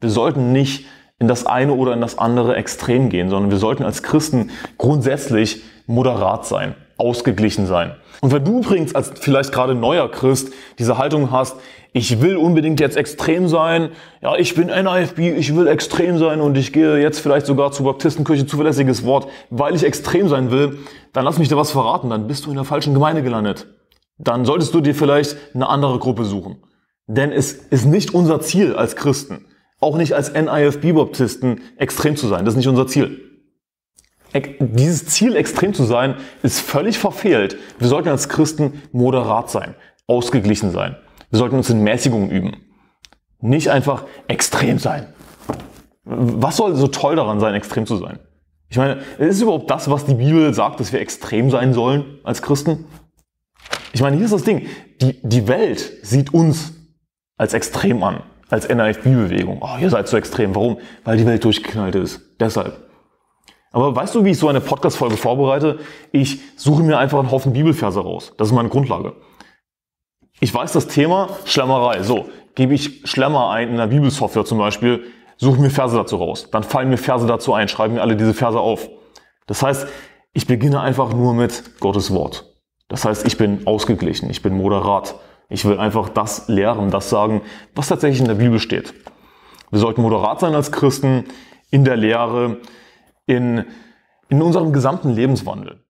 Wir sollten nicht in das eine oder in das andere Extrem gehen, sondern wir sollten als Christen grundsätzlich moderat sein, ausgeglichen sein. Und wenn du übrigens als vielleicht gerade neuer Christ diese Haltung hast, ich will unbedingt jetzt extrem sein, ja, ich bin NIFB, ich will extrem sein und ich gehe jetzt vielleicht sogar zur Baptistenkirche, zuverlässiges Wort, weil ich extrem sein will, dann lass mich dir was verraten, dann bist du in der falschen Gemeinde gelandet. Dann solltest du dir vielleicht eine andere Gruppe suchen. Denn es ist nicht unser Ziel als Christen, auch nicht als NIFB-Baptisten extrem zu sein. Das ist nicht unser Ziel. Dieses Ziel, extrem zu sein, ist völlig verfehlt. Wir sollten als Christen moderat sein, ausgeglichen sein. Wir sollten uns in Mäßigungen üben. Nicht einfach extrem sein. Was soll so toll daran sein, extrem zu sein? Ich meine, ist überhaupt das, was die Bibel sagt, dass wir extrem sein sollen als Christen? Ich meine, hier ist das Ding. Die, die Welt sieht uns als extrem an als NIFB-Bewegung. Oh, ihr seid so extrem. Warum? Weil die Welt durchgeknallt ist. Deshalb. Aber weißt du, wie ich so eine Podcast-Folge vorbereite? Ich suche mir einfach einen Haufen Bibelverse raus. Das ist meine Grundlage. Ich weiß das Thema Schlammerei. So, gebe ich Schlammer ein in der Bibelsoftware zum Beispiel, suche mir Verse dazu raus. Dann fallen mir Verse dazu ein, schreibe mir alle diese Verse auf. Das heißt, ich beginne einfach nur mit Gottes Wort. Das heißt, ich bin ausgeglichen, ich bin moderat. Ich will einfach das lehren, das sagen, was tatsächlich in der Bibel steht. Wir sollten moderat sein als Christen in der Lehre, in, in unserem gesamten Lebenswandel.